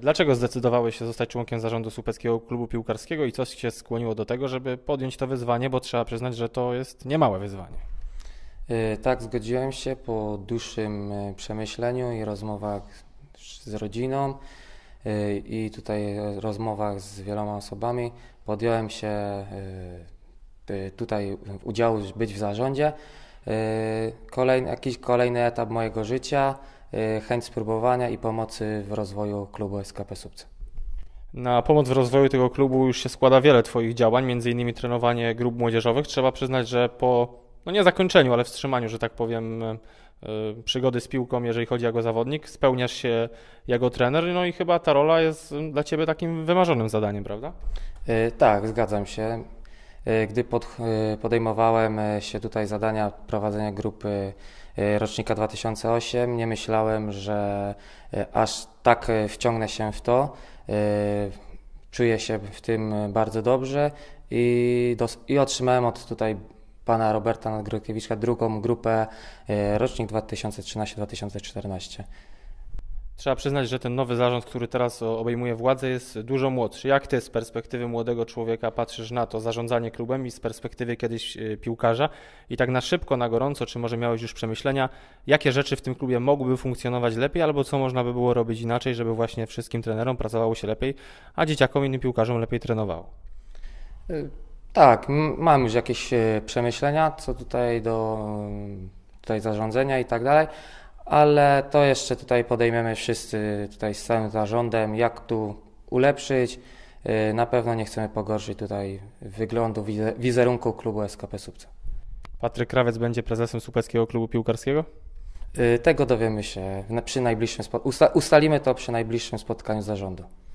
Dlaczego zdecydowałeś się zostać członkiem zarządu Słupeckiego Klubu Piłkarskiego i co się skłoniło do tego, żeby podjąć to wyzwanie, bo trzeba przyznać, że to jest niemałe wyzwanie? E, tak, zgodziłem się po dłuższym e, przemyśleniu i rozmowach z rodziną e, i tutaj rozmowach z wieloma osobami podjąłem się tutaj udziału, być w zarządzie. E, kolejny, jakiś kolejny etap mojego życia, e, chęć spróbowania i pomocy w rozwoju klubu SKP Subce. Na pomoc w rozwoju tego klubu już się składa wiele Twoich działań, między innymi trenowanie grup młodzieżowych. Trzeba przyznać, że po, no nie zakończeniu, ale wstrzymaniu, że tak powiem, e, przygody z piłką, jeżeli chodzi jako zawodnik, spełniasz się jako trener, no i chyba ta rola jest dla Ciebie takim wymarzonym zadaniem, prawda? tak, zgadzam się. E, gdy pod, e, podejmowałem e, się tutaj zadania prowadzenia grupy rocznika 2008, nie myślałem, że aż tak wciągnę się w to. Czuję się w tym bardzo dobrze i, dos- i otrzymałem od tutaj pana Roberta Nadgrokiewicza drugą grupę rocznik 2013-2014. Trzeba przyznać, że ten nowy zarząd, który teraz obejmuje władzę, jest dużo młodszy. Jak ty z perspektywy młodego człowieka patrzysz na to zarządzanie klubem i z perspektywy kiedyś e, piłkarza? I tak na szybko, na gorąco, czy może miałeś już przemyślenia, jakie rzeczy w tym klubie mogłyby funkcjonować lepiej, albo co można by było robić inaczej, żeby właśnie wszystkim trenerom pracowało się lepiej, a dzieciakom i innym piłkarzom lepiej trenowało? E, tak, mam już jakieś e, przemyślenia, co tutaj do tutaj zarządzenia i tak dalej, ale to jeszcze tutaj podejmiemy wszyscy tutaj z całym zarządem, jak tu ulepszyć. Y, na pewno nie chcemy pogorszyć tutaj wyglądu, wizerunku klubu SKP Słupca. Patryk Krawiec będzie prezesem Słupeckiego Klubu Piłkarskiego? Y, tego dowiemy się przy najbliższym Ustalimy to przy najbliższym spotkaniu zarządu.